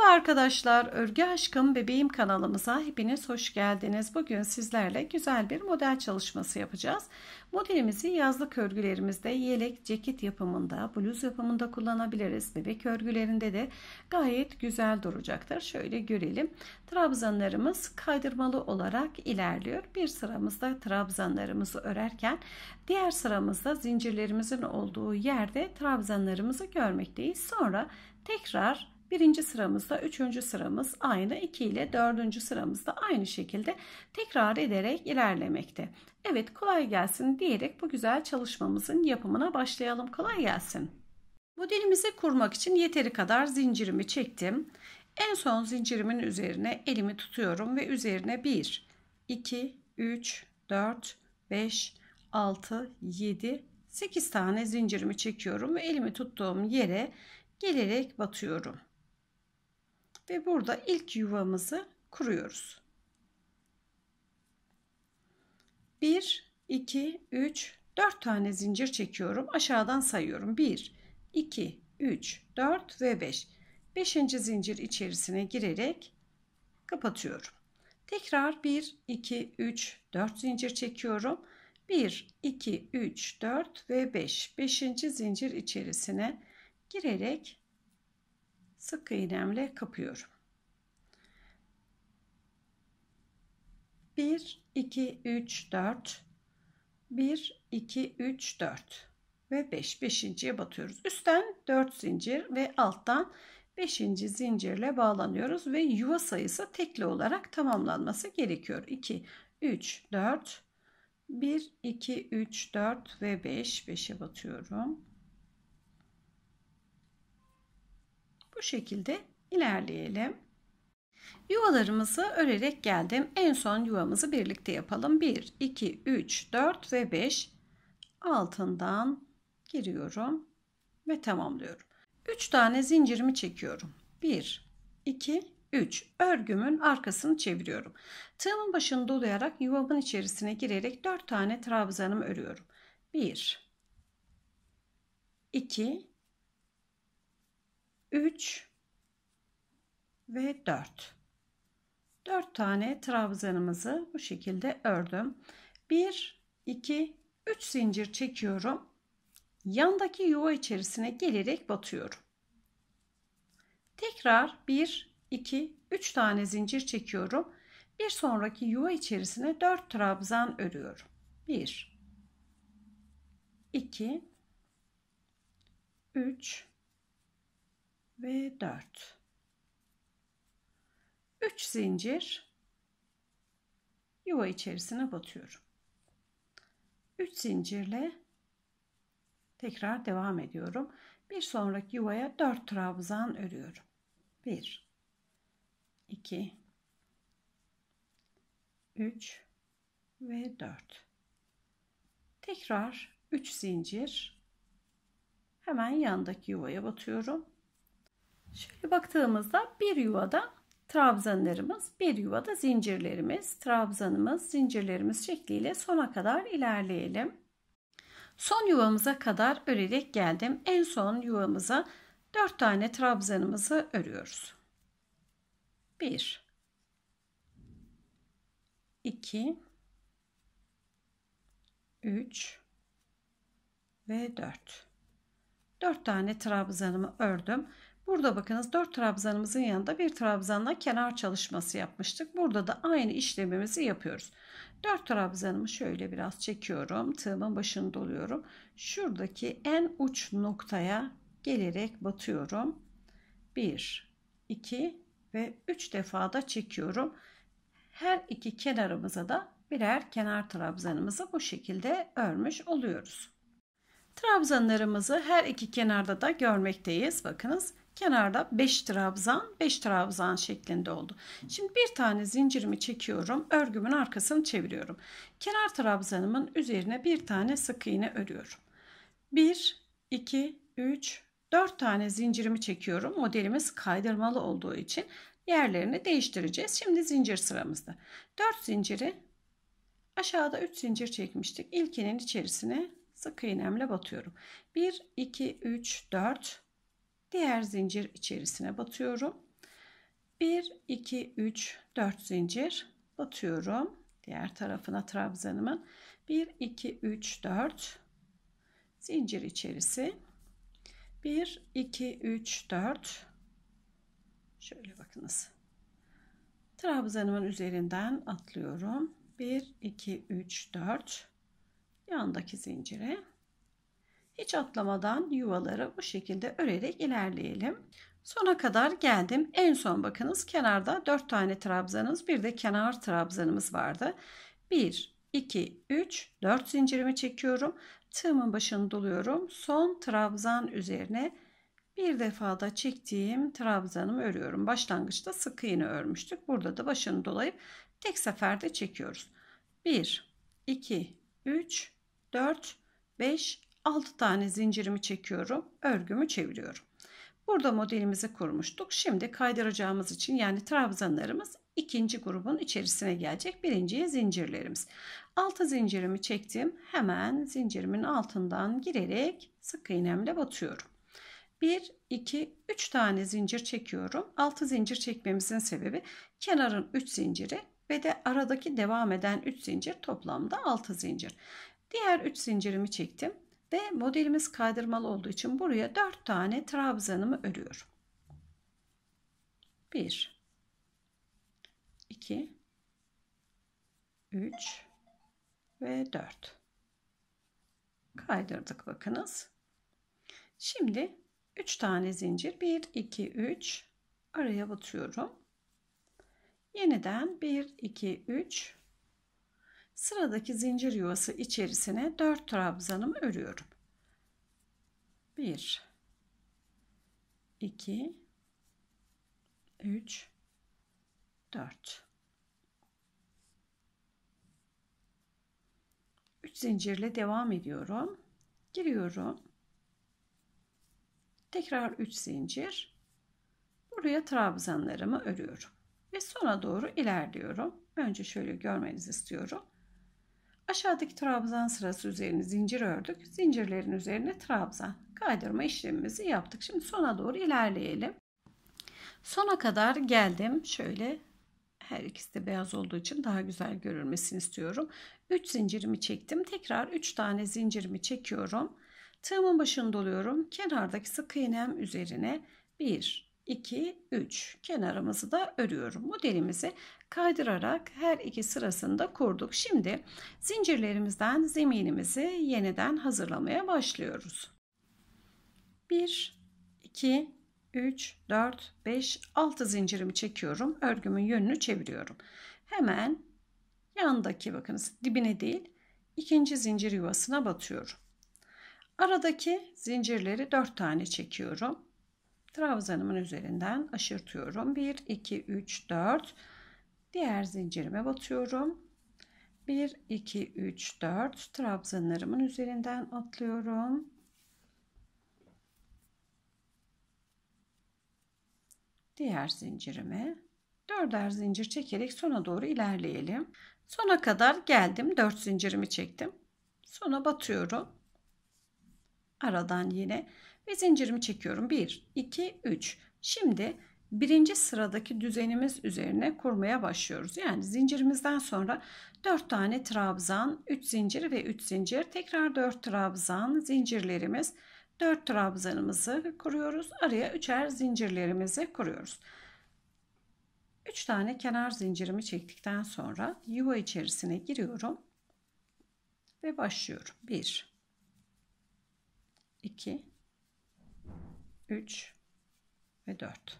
Merhaba arkadaşlar, Örgü Aşkım Bebeğim kanalımıza hepiniz hoş geldiniz. Bugün sizlerle güzel bir model çalışması yapacağız. Modelimizi yazlık örgülerimizde yelek, ceket yapımında, bluz yapımında kullanabiliriz. Bebek örgülerinde de gayet güzel duracaktır. Şöyle görelim. Trabzanlarımız kaydırmalı olarak ilerliyor. Bir sıramızda trabzanlarımızı örerken diğer sıramızda zincirlerimizin olduğu yerde trabzanlarımızı görmekteyiz. Sonra tekrar Birinci sıramızda üçüncü sıramız aynı 2 ile dördüncü sıramızda aynı şekilde tekrar ederek ilerlemekte. Evet kolay gelsin diyerek bu güzel çalışmamızın yapımına başlayalım. Kolay gelsin. Modelimizi kurmak için yeteri kadar zincirimi çektim. En son zincirimin üzerine elimi tutuyorum ve üzerine 1, 2, 3, 4, 5, 6, 7, 8 tane zincirimi çekiyorum ve elimi tuttuğum yere gelerek batıyorum ve burada ilk yuvamızı kuruyoruz. 1 2 3 4 tane zincir çekiyorum. Aşağıdan sayıyorum. 1 2 3 4 ve 5. 5. zincir içerisine girerek kapatıyorum. Tekrar 1 2 3 4 zincir çekiyorum. 1 2 3 4 ve 5. 5. zincir içerisine girerek sık iğnemle kapıyorum. 1 2 3 4 1 2 3 4 ve 5 5.'ye batıyoruz. Üstten 4 zincir ve alttan 5. zincirle bağlanıyoruz ve yuva sayısı tekli olarak tamamlanması gerekiyor. 2 3 4 1 2 3 4 ve 5 5'e batıyorum. Bu şekilde ilerleyelim. Yuvalarımızı örerek geldim. En son yuvamızı birlikte yapalım. 1, 2, 3, 4 ve 5 altından giriyorum ve tamamlıyorum. 3 tane zincirimi çekiyorum. 1, 2, 3. Örgümün arkasını çeviriyorum. Tığımın başını dolayarak yuvamın içerisine girerek 4 tane trabzanımı örüyorum. 1, 2, 3 ve 4. 4 tane trabzanımızı bu şekilde ördüm. 1, 2, 3 zincir çekiyorum. Yandaki yuva içerisine gelerek batıyorum. Tekrar 1, 2, 3 tane zincir çekiyorum. Bir sonraki yuva içerisine 4 trabzan örüyorum. 1, 2, 3, ve 4 3 zincir yuva içerisine batıyorum 3 zincirle tekrar devam ediyorum bir sonraki yuvaya 4 trabzan örüyorum 1 2 3 ve 4 tekrar 3 zincir hemen yandaki yuvaya batıyorum Şöyle baktığımızda bir yuvada trabzanlarımız, bir yuvada zincirlerimiz, trabzanımız, zincirlerimiz şekliyle sona kadar ilerleyelim. Son yuvamıza kadar örerek geldim. En son yuvamıza 4 tane trabzanımızı örüyoruz. 1 2 3 ve 4 4 tane trabzanımı ördüm. Burada bakınız 4 trabzanımızın yanında bir trabzanla kenar çalışması yapmıştık. Burada da aynı işlemimizi yapıyoruz. 4 trabzanımı şöyle biraz çekiyorum. Tığımın başını doluyorum. Şuradaki en uç noktaya gelerek batıyorum. 1, 2 ve 3 defa da çekiyorum. Her iki kenarımıza da birer kenar trabzanımızı bu şekilde örmüş oluyoruz. Trabzanlarımızı her iki kenarda da görmekteyiz. Bakınız Kenarda 5 trabzan 5 trabzan şeklinde oldu. Şimdi bir tane zincirimi çekiyorum. Örgümün arkasını çeviriyorum. Kenar trabzanımın üzerine bir tane sık iğne örüyorum. 1, 2, 3, 4 tane zincirimi çekiyorum. Modelimiz kaydırmalı olduğu için yerlerini değiştireceğiz. Şimdi zincir sıramızda. 4 zinciri aşağıda 3 zincir çekmiştik. İlkinin içerisine sık iğnemle batıyorum. 1, 2, 3, 4, diğer zincir içerisine batıyorum. 1 2 3 4 zincir batıyorum. Diğer tarafına trabzanımın 1 2 3 4 zincir içerisi 1 2 3 4 şöyle bakınız. Trabzanımın üzerinden atlıyorum. 1 2 3 4 yandaki zincire hiç atlamadan yuvaları bu şekilde örerek ilerleyelim. Sona kadar geldim. En son bakınız kenarda 4 tane trabzanımız bir de kenar trabzanımız vardı. 1, 2, 3, 4 zincirimi çekiyorum. Tığımın başını doluyorum. Son trabzan üzerine bir defada çektiğim trabzanımı örüyorum. Başlangıçta sık iğne örmüştük. Burada da başını dolayıp tek seferde çekiyoruz. 1, 2, 3, 4, 5, 6 tane zincirimi çekiyorum. Örgümü çeviriyorum. Burada modelimizi kurmuştuk. Şimdi kaydıracağımız için yani trabzanlarımız ikinci grubun içerisine gelecek. Birinciye zincirlerimiz. Altı zincirimi çektim. Hemen zincirimin altından girerek sık iğnemle batıyorum. 1, 2, 3 tane zincir çekiyorum. 6 zincir çekmemizin sebebi kenarın 3 zinciri ve de aradaki devam eden 3 zincir toplamda 6 zincir. Diğer 3 zincirimi çektim. Ve modelimiz kaydırmalı olduğu için buraya 4 tane trabzanımı örüyorum. 1 2 3 ve 4 kaydırdık bakınız. Şimdi 3 tane zincir 1 2 3 araya batıyorum. Yeniden 1 2 3 Sıradaki zincir yuvası içerisine 4 trabzanımı örüyorum. 1 2 3 4 3 zincirle devam ediyorum. Giriyorum. Tekrar 3 zincir. Buraya trabzanlarımı örüyorum ve sona doğru ilerliyorum. Önce şöyle görmenizi istiyorum. Aşağıdaki trabzan sırası üzerine zincir ördük. Zincirlerin üzerine trabzan kaydırma işlemimizi yaptık. Şimdi sona doğru ilerleyelim. Sona kadar geldim. Şöyle her ikisi de beyaz olduğu için daha güzel görülmesini istiyorum. 3 zincirimi çektim. Tekrar 3 tane zincirimi çekiyorum. Tığımın başını doluyorum. Kenardaki sık iğnem üzerine 1 2, 3 kenarımızı da örüyorum. Modelimizi kaydırarak her iki sırasında kurduk. Şimdi zincirlerimizden zeminimizi yeniden hazırlamaya başlıyoruz. 1, 2, 3, 4, 5, 6 zincirimi çekiyorum. Örgümün yönünü çeviriyorum. Hemen yandaki bakınız dibine değil ikinci zincir yuvasına batıyorum. Aradaki zincirleri 4 tane çekiyorum trabzanımın üzerinden aşırtıyorum. 1, 2, 3, 4. Diğer zincirime batıyorum. 1, 2, 3, 4 trabzanlarımın üzerinden atlıyorum. Diğer zincirime dörder zincir çekerek sona doğru ilerleyelim. Sona kadar geldim. 4 zincirimi çektim. Sona batıyorum. Aradan yine ve zincirimi çekiyorum. 1, 2, 3. Şimdi birinci sıradaki düzenimiz üzerine kurmaya başlıyoruz. Yani zincirimizden sonra 4 tane trabzan, 3 zincir ve 3 zincir. Tekrar 4 trabzan zincirlerimiz. 4 trabzanımızı kuruyoruz. Araya 3'er zincirlerimizi kuruyoruz. 3 tane kenar zincirimi çektikten sonra yuva içerisine giriyorum ve başlıyorum. 1 2 3 ve 4.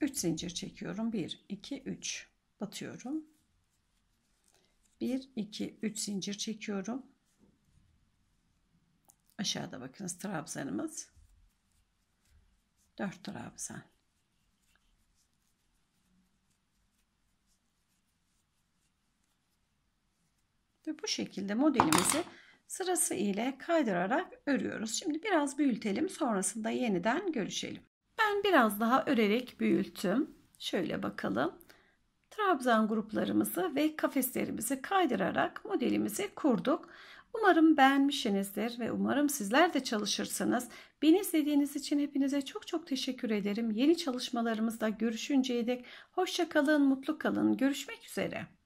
3 zincir çekiyorum. 1, 2, 3 batıyorum. 1, 2, 3 zincir çekiyorum. Aşağıda bakınız trabzanımız. 4 trabzan. Ve bu şekilde modelimizi sırası ile kaydırarak örüyoruz. Şimdi biraz büyütelim sonrasında yeniden görüşelim. Ben biraz daha örerek büyüttüm. Şöyle bakalım. Trabzan gruplarımızı ve kafeslerimizi kaydırarak modelimizi kurduk. Umarım beğenmişsinizdir ve umarım sizler de çalışırsınız. Beni izlediğiniz için hepinize çok çok teşekkür ederim. Yeni çalışmalarımızda görüşünceye dek hoşça kalın, mutlu kalın. Görüşmek üzere.